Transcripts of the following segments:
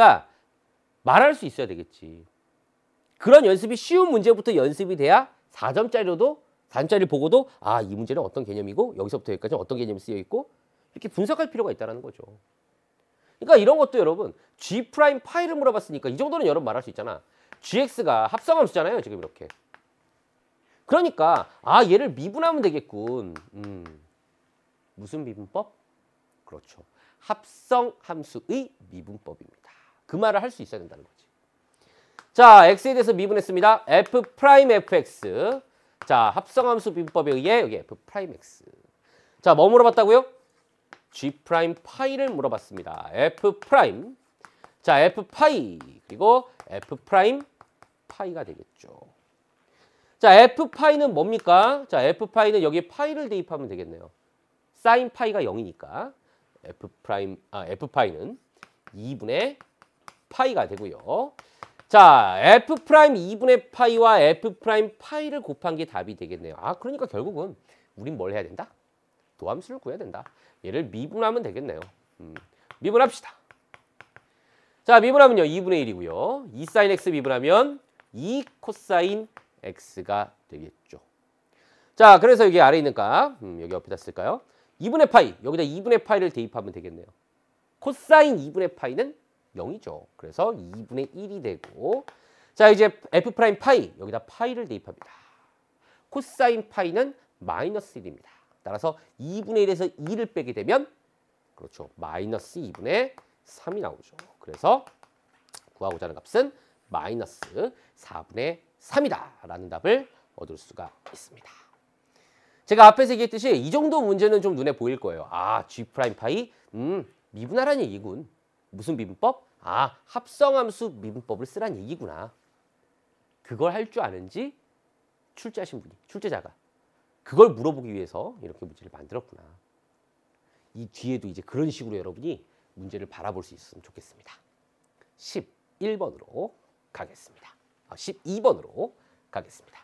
어렵다 말할 수 있어야 되겠지. 그런 연습이 쉬운 문제부터 연습이 돼야 4점짜리로도 4점짜리를 보고도 아이 문제는 어떤 개념이고 여기서부터 여기까지 어떤 개념이 쓰여 있고 이렇게 분석할 필요가 있다는 거죠. 그러니까 이런 것도 여러분 G 프라임 파이를 물어봤으니까 이 정도는 여러분 말할 수 있잖아. GX가 합성함수잖아요. 지금 이렇게. 그러니까 아 얘를 미분하면 되겠군. 음. 무슨 미분법? 그렇죠. 합성함수의 미분법입니다. 그 말을 할 수 있어야 된다는 거지. 자, x에 대해서 미분했습니다. f 프라임 fx. 자, 합성함수 비법에 의해 여기 f 프라임 x. 자, 뭐 물어봤다고요? g 프라임 파이를 물어봤습니다. f 프라임. 자, f 파이 그리고 f 프라임 파이가 되겠죠. 자, f 파이는 뭡니까? 자, f 파이는 여기 에 파이를 대입하면 되겠네요. 사인 파이가 0이니까 f 프라임 아 f 파이는 2분의 파이가 되고요. 자, f 프라임 2분의 파이와 f 프라임 파이를 곱한 게 답이 되겠네요. 아, 그러니까 결국은 우린 뭘 해야 된다? 도함수를 구해야 된다. 얘를 미분하면 되겠네요. 음, 미분합시다. 자, 미분하면요. 2분의 1이고요. 2 사인 x 미분하면 2 코사인 x가 되겠죠. 자, 그래서 여기 아래 있는 값, 음, 여기 옆에다 쓸까요? 2분의 파이, 여기다 2분의 파이를 대입하면 되겠네요. 코사인 2분의 파이는 0이죠. 그래서 2분의 1이 되고 자 이제 f 프라임 파이 여기다 파이를 대입합니다. 코사인 파이는 마이너스 1입니다. 따라서 2분의 1에서 2를 빼게 되면 그렇죠. 마이너스 2분의 3이 나오죠. 그래서 구하고자 하는 값은 마이너스 4분의 3이다 라는 답을 얻을 수가 있습니다. 제가 앞에서 얘기했듯이 이 정도 문제는 좀 눈에 보일 거예요. 아, G'파이? 프라임 음, 미분하라는 얘기군. 무슨 비분법? 아, 합성함수 미분법을 쓰란 얘기구나. 그걸 할 줄 아는지 출제하신 분이, 출제자가 그걸 물어보기 위해서 이렇게 문제를 만들었구나. 이 뒤에도 이제 그런 식으로 여러분이 문제를 바라볼 수 있으면 좋겠습니다. 11번으로 가겠습니다. 아, 12번으로 가겠습니다.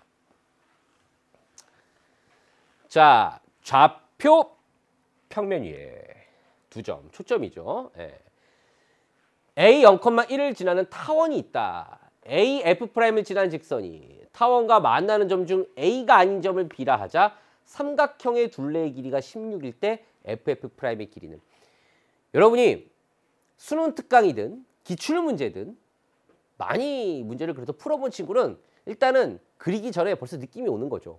자, 좌표 평면 위에 두 점, 초점이죠. 예. A 0,1을 지나는 타원이 있다. A F'을 지나는 직선이 타원과 만나는 점 중 A가 아닌 점을 B라 하자 삼각형의 둘레의 길이가 16일 때 FF'의 길이는 여러분이 수능 특강이든 기출문제든 많이 문제를 그래서 풀어본 친구는 일단은 그리기 전에 벌써 느낌이 오는 거죠.